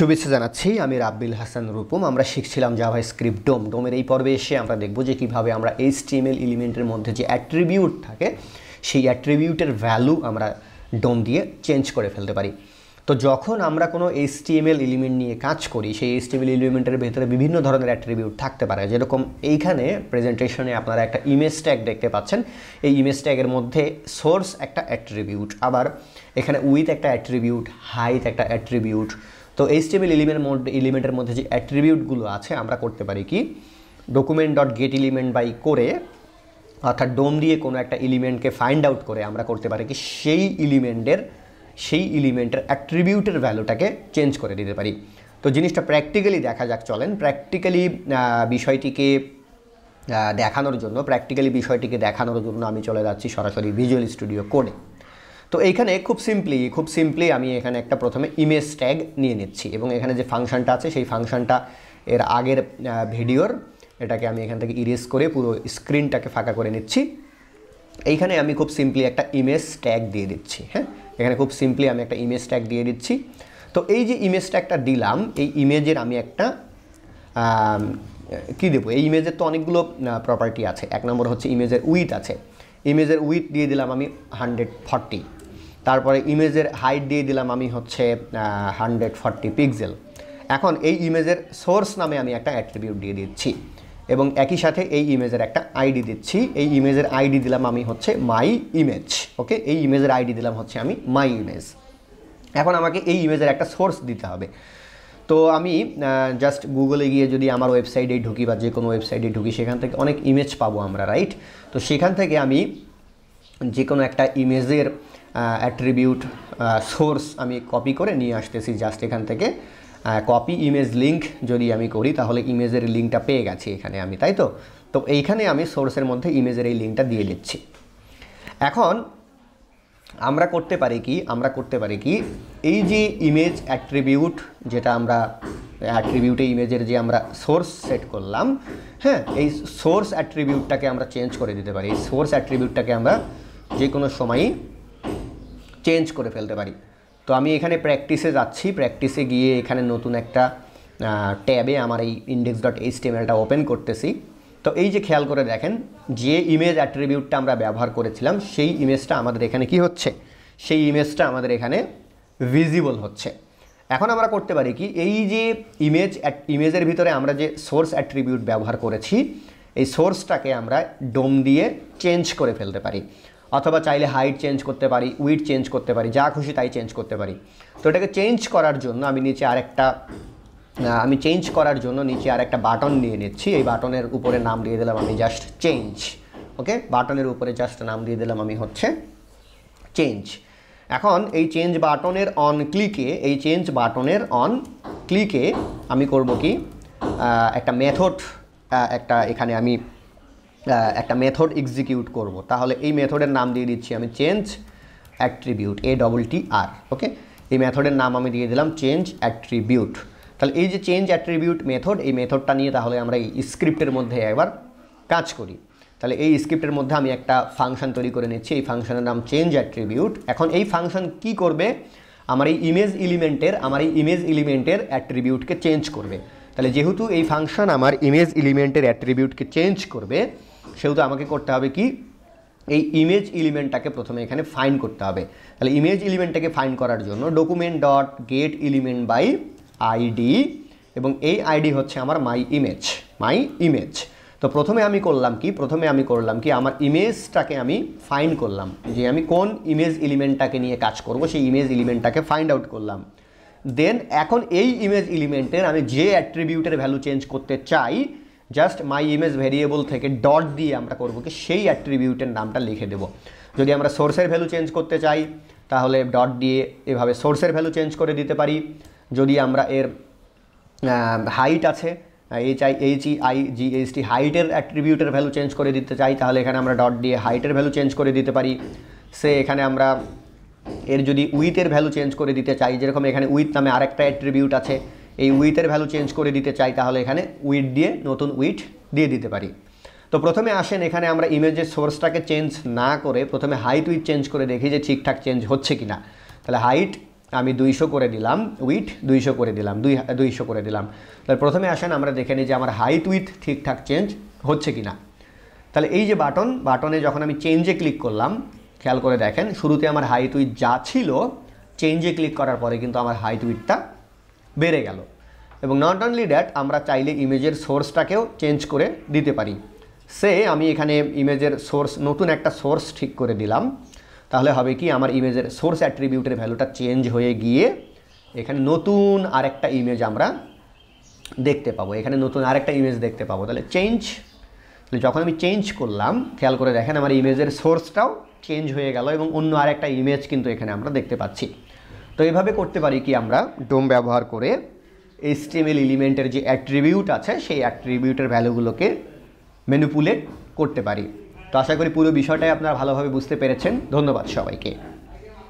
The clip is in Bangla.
শুভেচ্ছা জানাচ্ছি আমি রাব্বিল হাসান রূপম আমরা শিখছিলাম জাভা স্ক্রিপ্ট ডোম ডোমের এই পর্বে এসে আমরা দেখব যে কীভাবে আমরা এইচ টিএমএল এলিমেন্টের মধ্যে যে অ্যাট্রিবিউট থাকে সেই অ্যাট্রিবিউটের ভ্যালু আমরা ডোম দিয়ে চেঞ্জ করে ফেলতে পারি তো যখন আমরা কোনো এইচ টিএমএল এলিমেন্ট নিয়ে কাজ করি সেই এইচ টিএমএল এলিমেন্টের ভেতরে বিভিন্ন ধরনের অ্যাট্রিবিউট থাকতে পারে যেরকম এইখানে প্রেজেন্টেশনে আপনারা একটা ইমেজ ট্যাগ দেখতে পাচ্ছেন এই ইমেজ ট্যাগের মধ্যে সোর্স একটা অ্যাট্রিবিউট আবার এখানে উইথ একটা অ্যাট্রিবিউট হাইথ একটা অ্যাট্রিবিউট তো এইচটিএমএল এলিমেন্ট এলিমেন্টের মধ্যে যে অ্যাট্রিবিউটগুলো আছে আমরা করতে পারি কি document dot get element by করে অর্থাৎ ডোম দিয়ে কোনো একটা এলিমেন্টকে ফাইন্ড আউট করে আমরা করতে পারি কি সেই এলিমেন্টের সেই এলিমেন্টের অ্যাট্রিবিউটের ভ্যালুটাকে চেঞ্জ করে দিতে পারি তো জিনিসটা প্র্যাকটিক্যালি দেখা যাক চলেন প্র্যাকটিক্যালি বিষয়টিকে দেখানোর জন্য প্র্যাকটিক্যালি বিষয়টিকে দেখানোর জন্য আমি চলে যাচ্ছি সরাসরি ভিজুয়াল স্টুডিও কোডে তো এইখানে খুব সিম্পলি খুব সিম্পলি আমি এখানে একটা প্রথমে ইমেজ ট্যাগ নিয়ে নিচ্ছি এবং এখানে যে ফাংশানটা আছে সেই ফাংশানটা এর আগের ভিডিওর এটাকে আমি এখান থেকে ইরেজ করে পুরো স্ক্রিনটাকে ফাঁকা করে নিচ্ছি এইখানে আমি খুব সিম্পলি একটা ইমেজ ট্যাগ দিয়ে দিচ্ছি হ্যাঁ এখানে খুব সিম্পলি আমি একটা ইমেজ ট্যাগ দিয়ে দিচ্ছি তো এই যে ইমেজ ট্যাগটা দিলাম এই ইমেজের আমি একটা কি দেবো এই ইমেজের তো অনেকগুলো প্রপার্টি আছে এক নম্বর হচ্ছে ইমেজের উইথ আছে ইমেজের উইথ দিয়ে দিলাম আমি হান্ড্রেড ফর্টি তারপরে ইমেজের হাইট দিয়ে দিলাম আমি হচ্ছে হান্ড্রেড ফর্টি পিক্সেল এখন এই ইমেজের সোর্স নামে আমি একটা অ্যাট্রিবিউট দিয়ে দিচ্ছি এবং একই সাথে এই ইমেজের একটা আইডি দিচ্ছি এই ইমেজের আইডি দিলাম আমি হচ্ছে মাই ইমেজ ওকে এই ইমেজের আইডি দিলাম হচ্ছে আমি মাই ইমেজ এখন আমাকে এই ইমেজের একটা সোর্স দিতে হবে তো আমি জাস্ট গুগলে গিয়ে যদি আমার ওয়েবসাইটে ঢুকি বা যে কোনো ওয়েবসাইটে ঢুকি সেখান থেকে অনেক ইমেজ পাবো আমরা রাইট তো সেখান থেকে আমি যে কোনো একটা ইমেজের অ্যাট্রিবিউট সোর্স আমি কপি করে নিয়ে আসতেছি জাস্ট এখান থেকে কপি ইমেজ লিঙ্ক যদি আমি করি তাহলে ইমেজের লিঙ্কটা পেয়ে গেছি এখানে আমি তাই তো তো এইখানে আমি সোর্সের মধ্যে ইমেজের এই লিঙ্কটা দিয়ে দিচ্ছি এখন আমরা করতে পারি কি আমরা করতে পারি কি এই যে ইমেজ অ্যাট্রিবিউট যেটা আমরা অ্যাট্রিবিউটে ইমেজের যে আমরা সোর্স সেট করলাম হ্যাঁ এই সোর্স অ্যাট্রিবিউটটাকে আমরা চেঞ্জ করে দিতে পারি সোর্স অ্যাট্রিবিউটটাকে আমরা যে কোনো সময়ই চেঞ্জ করে ফেলতে পারি তো আমি এখানে প্র্যাকটিসে যাচ্ছি প্র্যাকটিসে গিয়ে এখানে নতুন একটা ট্যাবে আমার এই ইন্ডেক্স ডট এইচ টেমেলটা ওপেন করতেছি তো এই যে খেয়াল করে দেখেন যে ইমেজ অ্যাট্রিবিউটটা আমরা ব্যবহার করেছিলাম সেই ইমেজটা আমাদের এখানে কি হচ্ছে সেই ইমেজটা আমাদের এখানে ভিজিবল হচ্ছে এখন আমরা করতে পারি কি এই যে ইমেজ ইমেজের ভিতরে আমরা যে সোর্স অ্যাট্রিবিউট ব্যবহার করেছি এই সোর্সটাকে আমরা ডোম দিয়ে চেঞ্জ করে ফেলতে পারি অথবা চাইলে হাইট চেঞ্জ করতে পারি উইট চেঞ্জ করতে পারি যা খুশি তাই চেঞ্জ করতে পারি তো এটাকে চেঞ্জ করার জন্য আমি নিচে আরেকটা আমি চেঞ্জ করার জন্য নিচে আর একটা বাটন নিয়ে নিচ্ছি এই বাটনের উপরে নাম দিয়ে দিলাম আমি জাস্ট চেঞ্জ ওকে বাটনের উপরে জাস্ট নাম দিয়ে দিলাম আমি হচ্ছে চেঞ্জ এখন এই চেঞ্জ বাটনের অন ক্লিকে এই চেঞ্জ বাটনের অন ক্লিকে আমি করব কি একটা মেথড একটা এখানে আমি একটা মেথড এক্সিকিউট করব তাহলে এই মেথডের নাম দিয়ে দিচ্ছি আমি change attribute A double T R okay এই মেথডের নাম আমি দিয়ে দিলাম চেঞ্জ অ্যাট্রিবিউট তাহলে এই যে চেঞ্জ অ্যাট্রিবিউট মেথড এই মেথডটা নিয়ে তাহলে আমরা এই স্ক্রিপ্টের মধ্যে একবার কাজ করি তাহলে এই স্ক্রিপ্টের মধ্যে আমি একটা ফাংশন তৈরি করে নিচ্ছি এই ফাংশনের নাম চেঞ্জ অ্যাট্রিবিউট এখন এই ফাংশন কি করবে আমার এই ইমেজ এলিমেন্টের আমার এই ইমেজ এলিমেন্টের অ্যাট্রিবিউটকে চেঞ্জ করবে তাহলে যেহেতু এই ফাংশন আমার ইমেজ এলিমেন্টের অ্যাট্রিবিউটকে চেঞ্জ করবে সেহেতু আমাকে করতে হবে কি এই ইমেজ এলিমেন্টটাকে প্রথমে এখানে ফাইন করতে হবে তাহলে ইমেজ এলিমেন্টটাকে ফাইন করার জন্য document dot get element by ID এবং এই আইডি হচ্ছে আমার মাই ইমেজ মাই ইমেজ তো প্রথমে আমি করলাম কি প্রথমে আমি করলাম কি আমার ইমেজটাকে আমি ফাইন করলাম যে আমি কোন ইমেজ এলিমেন্টটাকে নিয়ে কাজ করব সেই ইমেজ এলিমেন্টটাকে ফাইন্ড আউট করলাম দেন এখন এই ইমেজ এলিমেন্টের আমি যে অ্যাট্রিবিউটের ভ্যালু চেঞ্জ করতে চাই জাস্ট মাই ইমেজ ভেরিয়েবল থেকে ডট দিয়ে আমরা করব কি সেই অ্যাট্রিবিউটের নামটা লিখে দেব যদি আমরা সোর্সের ভ্যালু চেঞ্জ করতে চাই তাহলে ডট দিয়ে এভাবে সোর্সের ভ্যালু চেঞ্জ করে দিতে পারি যদি আমরা এর হাইট আছে H I H E I G H T হাইটের অ্যাট্রিবিউটের ভ্যালু চেঞ্জ করে দিতে চাই তাহলে এখানে আমরা ডট দিয়ে হাইটের ভ্যালু চেঞ্জ করে দিতে পারি সে এখানে আমরা এর যদি উইথের ভ্যালু চেঞ্জ করে দিতে চাই যেরকম এখানে উইথ নামে আরেকটা অ্যাট্রিবিউট আছে এই উইথের ভ্যালু চেঞ্জ করে দিতে চাই তাহলে এখানে উইথ দিয়ে নতুন উইথ দিয়ে দিতে পারি তো প্রথমে আসেন এখানে আমরা ইমেজের সোর্সটাকে চেঞ্জ না করে প্রথমে হাইট উইথ চেঞ্জ করে দেখি যে ঠিকঠাক চেঞ্জ হচ্ছে কি না তাহলে হাইট আমি দুইশো করে দিলাম উইথ দুইশো করে দিলাম দুই দুইশো করে দিলাম তাহলে প্রথমে আসেন আমরা দেখে নিই যে আমার হাইট উইথ ঠিকঠাক চেঞ্জ হচ্ছে কি না তাহলে এই যে বাটন বাটনে যখন আমি চেঞ্জে ক্লিক করলাম খেয়াল করে দেখেন শুরুতে আমার হাইট উইথ যা ছিল চেঞ্জে ক্লিক করার পরে কিন্তু আমার হাইট উইথটা বেড়ে গেল এবং নট অনলি ড্যাট আমরা চাইলে ইমেজের সোর্সটাকেও চেঞ্জ করে দিতে পারি সে আমি এখানে ইমেজের সোর্স নতুন একটা সোর্স ঠিক করে দিলাম তাহলে হবে কি আমার ইমেজের সোর্স অ্যাট্রিবিউটের ভ্যালুটা চেঞ্জ হয়ে গিয়ে এখানে নতুন আরেকটা ইমেজ আমরা দেখতে পাবো এখানে নতুন আরেকটা ইমেজ দেখতে পাবো তাহলে চেঞ্জ তাহলে যখন আমি চেঞ্জ করলাম খেয়াল করে দেখেন আমার ইমেজের সোর্সটাও চেঞ্জ হয়ে গেল এবং অন্য আরেকটা ইমেজ কিন্তু এখানে আমরা দেখতে পাচ্ছি তো এইভাবে করতে পারি কি আমরা ডোম ব্যবহার করে এসটিএমএল এলিমেন্টের যে অ্যাট্রিবিউট আছে সেই অ্যাট্রিবিউটের ভ্যালুগুলোকে মেনুপুলেট করতে পারি তো আশা করি পুরো বিষয়টাই আপনারা ভালোভাবে বুঝতে পেরেছেন ধন্যবাদ সবাইকে